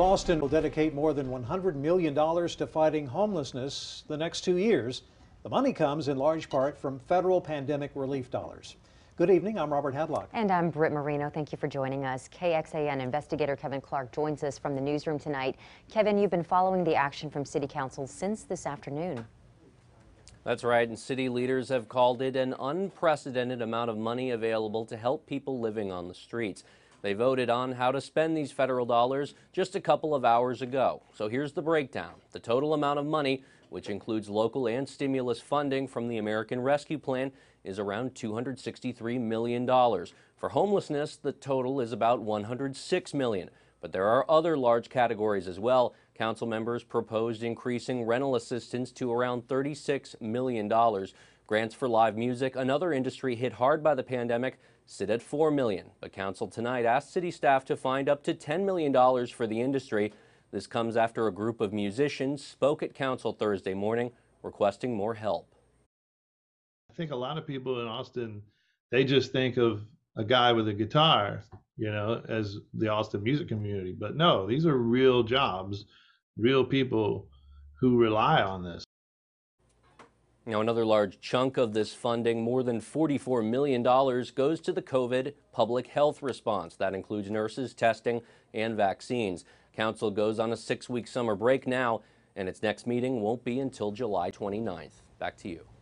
Boston will dedicate more than $100 million to fighting homelessness the next two years. The money comes in large part from federal pandemic relief dollars. Good evening. I'm Robert Hadlock. And I'm Britt Marino. Thank you for joining us. KXAN investigator Kevin Clark joins us from the newsroom tonight. Kevin, you've been following the action from City Council since this afternoon. That's right, and city leaders have called it an unprecedented amount of money available to help people living on the streets. They voted on how to spend these federal dollars just a couple of hours ago. So here's the breakdown. The total amount of money, which includes local and stimulus funding from the American Rescue Plan, is around $263 million. For homelessness, the total is about $106 million. But there are other large categories as well. Council members proposed increasing rental assistance to around $36 million. Grants for live music, another industry hit hard by the pandemic, sit at $4 million. But council tonight asked city staff to find up to $10 million for the industry. This comes after a group of musicians spoke at council Thursday morning requesting more help. I think a lot of people in Austin, they just think of a guy with a guitar you know, as the Austin music community. But no, these are real jobs, real people who rely on this. Now, another large chunk of this funding, more than $44 million, goes to the COVID public health response. That includes nurses, testing, and vaccines. Council goes on a six week summer break now, and its next meeting won't be until July 29th. Back to you.